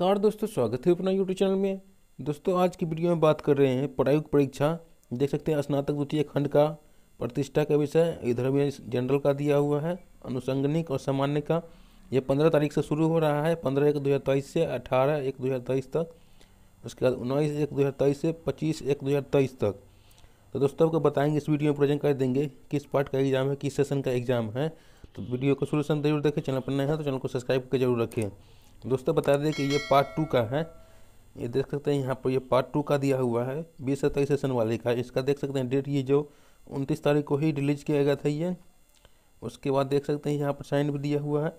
नमस्कार दोस्तों स्वागत है अपना यूट्यूब चैनल में दोस्तों आज की वीडियो में बात कर रहे हैं प्रायोगिक परीक्षा देख सकते हैं स्नातक द्वितीय खंड का प्रतिष्ठा का विषय इधर भी जनरल का दिया हुआ है अनुसंगनिक और सामान्य का यह पंद्रह तारीख से शुरू हो रहा है पंद्रह एक दो हज़ार तेईस से अठारह एक दो हज़ार तेईस तक उसके बाद उन्नीस एक दो हज़ार तेईस से पच्चीस एक दो हज़ार तेईस तक तो दोस्तों आपको बताएंगे इस वीडियो में प्रेजेंट कर देंगे किस पार्ट का एग्जाम है किस सेशन का एग्जाम है तो वीडियो को शुरू से जरूर देखें चैनल पर नए हैं तो चैनल को सब्सक्राइब करके जरूर रखें दोस्तों बता दें कि ये पार्ट टू का है ये देख सकते हैं यहाँ पर ये पार्ट टू का दिया हुआ है बीस सत्ताईस सेशन वाले का इसका देख सकते हैं डेट ये जो उनतीस तारीख को ही रिलीज किया गया था ये उसके बाद देख सकते हैं यहाँ पर साइन भी दिया हुआ है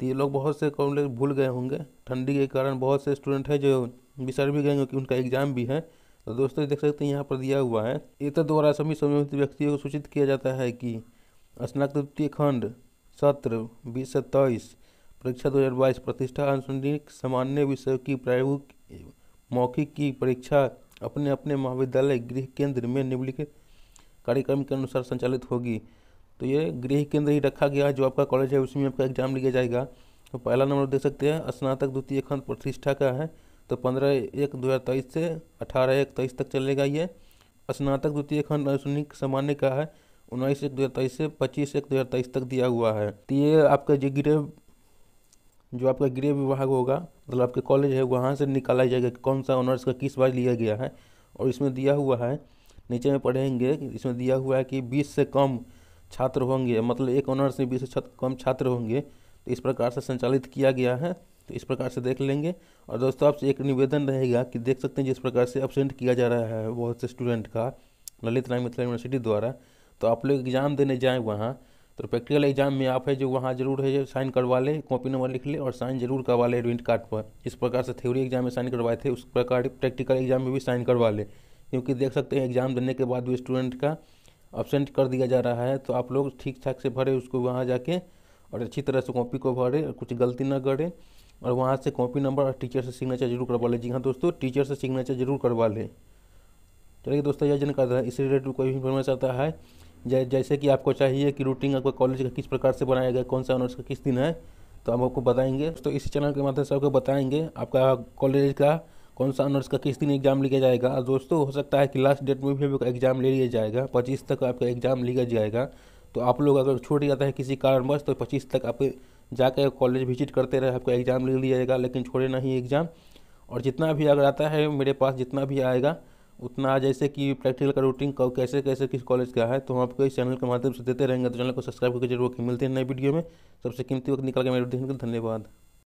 तो ये लोग बहुत से कॉलेज भूल गए होंगे ठंडी के कारण बहुत से स्टूडेंट हैं जो बिसर भी गए क्योंकि उनका एग्जाम भी है तो दोस्तों देख सकते हैं यहाँ पर दिया हुआ है इतर तो द्वारा सभी संबंधित व्यक्तियों को सूचित किया जाता है कि स्नातक खंड सत्र बीस सत्ताईस परीक्षा 2022 प्रतिष्ठा अनुसंधिक सामान्य विषय की प्रायोगिक मौखिक की परीक्षा अपने अपने महाविद्यालय गृह केंद्र में निम्नलिखित कार्यक्रम के अनुसार संचालित होगी तो ये गृह केंद्र ही रखा गया है जो आपका कॉलेज है उसमें आपका एग्जाम लिया जाएगा तो पहला नंबर देख सकते हैं स्नातक द्वितीय खंड प्रतिष्ठा का है तो पंद्रह एक दो हज़ार तेईस से अठारह एक तेईस तक चलेगा ये स्नातक द्वितीय खंड अनुसनिक सामान्य का है उन्नीस एक दो हज़ार तेईस से पच्चीस एक दो हज़ार तेईस तक दिया हुआ है तो ये आपका जो गृह जो आपका गृह विभाग होगा मतलब आपके कॉलेज है वहाँ से निकाला जाएगा कि कौन सा ऑनर्स का किस बार लिया गया है और इसमें दिया हुआ है नीचे में पढ़ेंगे इसमें दिया हुआ है कि बीस से कम छात्र होंगे मतलब एक ऑनर्स में बीस से कम छात्र होंगे तो इस प्रकार से संचालित किया गया है तो इस प्रकार से देख लेंगे और दोस्तों आपसे एक निवेदन रहेगा कि देख सकते हैं जिस प्रकार से एबसेंट किया जा रहा है बहुत से स्टूडेंट का ललित राय मिथिला यूनिवर्सिटी द्वारा तो आप लोग एग्ज़ाम देने जाएँ वहाँ तो प्रैक्टिकल एग्जाम में आप है जो वहाँ जरूर है साइन करवा लें कॉपी नंबर लिख लें और साइन जरूर करवा लें एडमिट कार्ड पर इस प्रकार से थ्योरी एग्जाम में साइन करवाए थे उस प्रकार प्रैक्टिकल एग्जाम में भी साइन करवा लें क्योंकि देख सकते हैं एग्जाम देने के बाद भी स्टूडेंट का अब्सेंट कर दिया जा रहा है तो आप लोग ठीक ठाक से भरे उसको वहाँ जाके और अच्छी तरह से कॉपी को भरे कुछ गलती ना करें और वहाँ से कॉपी नंबर और टीचर से सिग्नेचर जरूर करवा लें जी हाँ दोस्तों टीचर से सिग्नेचर जरूर करवा लें चलिए दोस्तों यह जानकारी इस रिलेटेड कोई भी इन्फॉर्मेशन आता है जै, जैसे कि आपको चाहिए कि रूटिंग आपका कॉलेज का किस प्रकार से बनाया गया कौन सा ऑनर्स का किस दिन है तो हम आपको बताएंगे तो इस चैनल के माध्यम से आपको बताएंगे आपका कॉलेज का कौन सा ऑनर्स का किस दिन एग्जाम लिया जाएगा दोस्तों हो सकता है कि लास्ट डेट में भी आपका एग्जाम ले लिया जाएगा पच्चीस तक आपका एग्जाम लिया जाएगा तो आप लोग अगर छूट जाता है किसी कारणवश तो पच्चीस तक आप जाकर कॉलेज विजिट करते रहे आपका एग्ज़ाम ले लिया जाएगा लेकिन छोड़े नहीं एग्ज़ाम और जितना भी अगर आता है मेरे पास जितना भी आएगा उतना जैसे कि प्रैक्टिकल का रूटीन कब कैसे कैसे किस कॉलेज का है तो हम आपको इस चैनल के माध्यम से देते रहेंगे तो चैनल को सब्सक्राइब करके जरूर मिलते हैं नए वीडियो में सबसे कीमती वक्त निकल के मेरे देखने के धन्यवाद